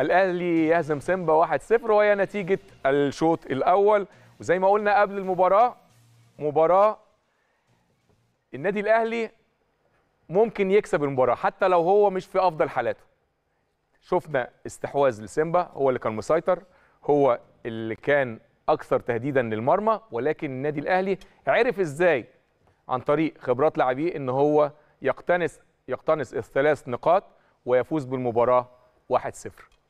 الاهلي يهزم سيمبا 1-0 وهي نتيجه الشوط الاول وزي ما قلنا قبل المباراه مباراه النادي الاهلي ممكن يكسب المباراه حتى لو هو مش في افضل حالاته شفنا استحواذ لسيمبا هو اللي كان مسيطر هو اللي كان اكثر تهديدا للمرمى ولكن النادي الاهلي عرف ازاي عن طريق خبرات لاعبيه ان هو يقتنص يقتنص الثلاث نقاط ويفوز بالمباراه 1-0